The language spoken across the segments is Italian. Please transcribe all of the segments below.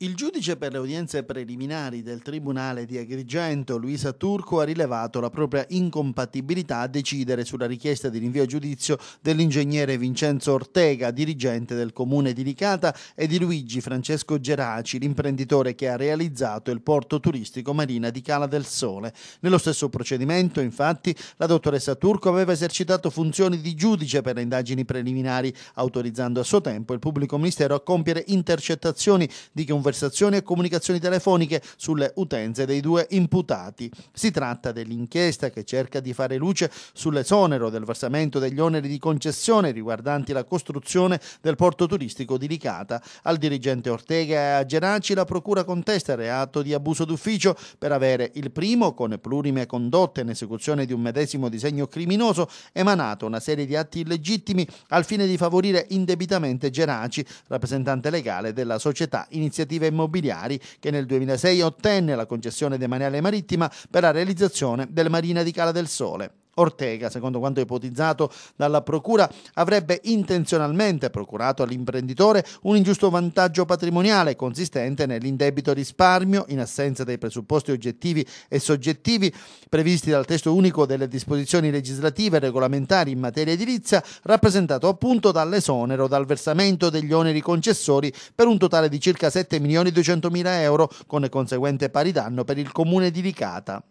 Il giudice per le udienze preliminari del Tribunale di Agrigento, Luisa Turco, ha rilevato la propria incompatibilità a decidere sulla richiesta di rinvio a giudizio dell'ingegnere Vincenzo Ortega, dirigente del comune di Licata, e di Luigi Francesco Geraci, l'imprenditore che ha realizzato il porto turistico Marina di Cala del Sole. Nello stesso procedimento, infatti, la dottoressa Turco aveva esercitato funzioni di giudice per le indagini preliminari, autorizzando a suo tempo il pubblico ministero a compiere intercettazioni di che un conversazioni e comunicazioni telefoniche sulle utenze dei due imputati. Si tratta dell'inchiesta che cerca di fare luce sull'esonero del versamento degli oneri di concessione riguardanti la costruzione del porto turistico di Licata. Al dirigente Ortega e a Geraci la procura contesta il reato di abuso d'ufficio per avere il primo, con plurime condotte in esecuzione di un medesimo disegno criminoso, emanato una serie di atti illegittimi al fine di favorire indebitamente Geraci, rappresentante legale della società Iniziativa amministrative immobiliari che nel 2006 ottenne la concessione demaniale marittima per la realizzazione della Marina di Cala del Sole. Ortega, secondo quanto ipotizzato dalla Procura, avrebbe intenzionalmente procurato all'imprenditore un ingiusto vantaggio patrimoniale consistente nell'indebito risparmio in assenza dei presupposti oggettivi e soggettivi previsti dal testo unico delle disposizioni legislative e regolamentari in materia edilizia, rappresentato appunto dall'esonero dal versamento degli oneri concessori per un totale di circa 7 milioni 200 mila euro, con conseguente pari danno per il comune di Licata.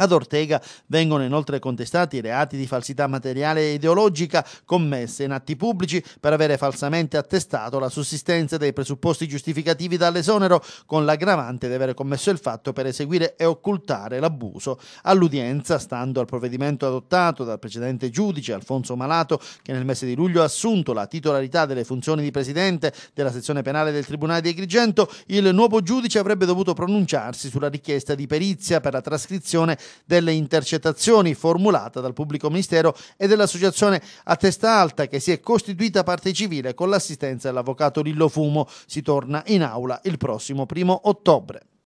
Ad Ortega vengono inoltre contestati i reati di falsità materiale e ideologica commesse in atti pubblici per avere falsamente attestato la sussistenza dei presupposti giustificativi dall'esonero con l'aggravante di aver commesso il fatto per eseguire e occultare l'abuso. All'udienza, stando al provvedimento adottato dal precedente giudice Alfonso Malato, che nel mese di luglio ha assunto la titolarità delle funzioni di presidente della sezione penale del Tribunale di Agrigento, il nuovo giudice avrebbe dovuto pronunciarsi sulla richiesta di perizia per la trascrizione delle intercettazioni formulata dal pubblico ministero e dell'associazione a testa alta che si è costituita parte civile con l'assistenza dell'avvocato Lillo Fumo. Si torna in aula il prossimo primo ottobre.